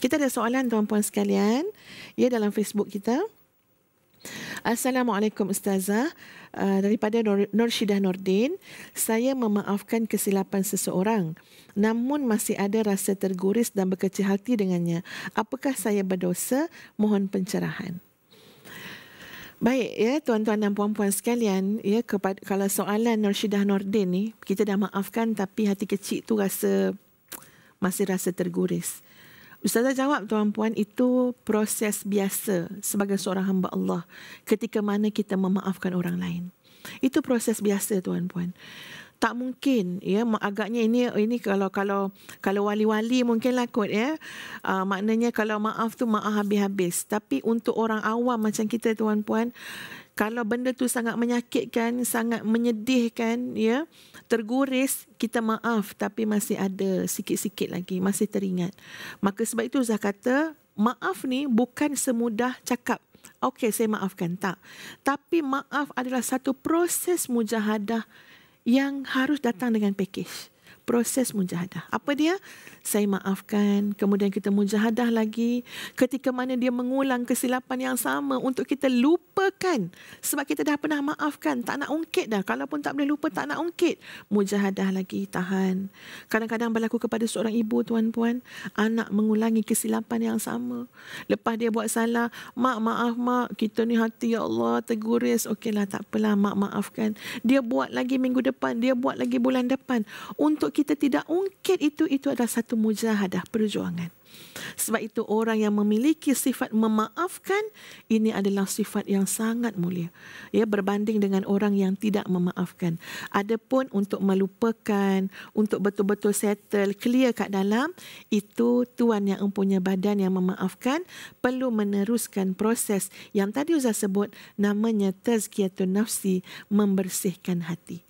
Kita ada soalan tuan-puan sekalian. Ya dalam Facebook kita. Assalamualaikum Ustazah uh, Daripada Nur, Nursyidah Nordin Saya memaafkan kesilapan seseorang Namun masih ada rasa terguris dan berkecil hati dengannya Apakah saya berdosa? Mohon pencerahan Baik ya tuan-tuan dan puan-puan sekalian ya kepada, Kalau soalan Nursyidah Nordin ni Kita dah maafkan tapi hati kecil tu rasa Masih rasa terguris Ustazah jawab tuan-puan itu proses biasa sebagai seorang hamba Allah ketika mana kita memaafkan orang lain. Itu proses biasa tuan-puan tak mungkin ya agaknya ini ini kalau kalau kalau wali-wali mungkin lah kot ya uh, maknanya kalau maaf tu maaf habis-habis tapi untuk orang awam macam kita tuan puan kalau benda tu sangat menyakitkan sangat menyedihkan ya terguris kita maaf tapi masih ada sikit-sikit lagi masih teringat maka sebab itu Zah kata maaf ni bukan semudah cakap Okey, saya maafkan. Tak. Tapi maaf adalah satu proses mujahadah yang harus datang dengan package proses mujahadah. Apa dia? Saya maafkan, kemudian kita mujahadah lagi. Ketika mana dia mengulang kesilapan yang sama untuk kita lupakan. Sebab kita dah pernah maafkan, tak nak ungkit dah. Kalaupun tak boleh lupa, tak nak ungkit. Mujahadah lagi, tahan. Kadang-kadang berlaku kepada seorang ibu, tuan-puan. Anak mengulangi kesilapan yang sama. Lepas dia buat salah, mak maaf mak, kita ni hati ya Allah, teguris. Okeylah, tak apalah, mak maafkan. Dia buat lagi minggu depan, dia buat lagi bulan depan. Untuk kita tidak ungkit itu, itu adalah satu mujahadah perjuangan. Sebab itu orang yang memiliki sifat memaafkan ini adalah sifat yang sangat mulia. Ya berbanding dengan orang yang tidak memaafkan. Adapun untuk melupakan, untuk betul-betul settle, clear kat dalam itu tuan yang empunya badan yang memaafkan perlu meneruskan proses yang tadi Uzza sebut namanya tazkiyatun nafsi membersihkan hati.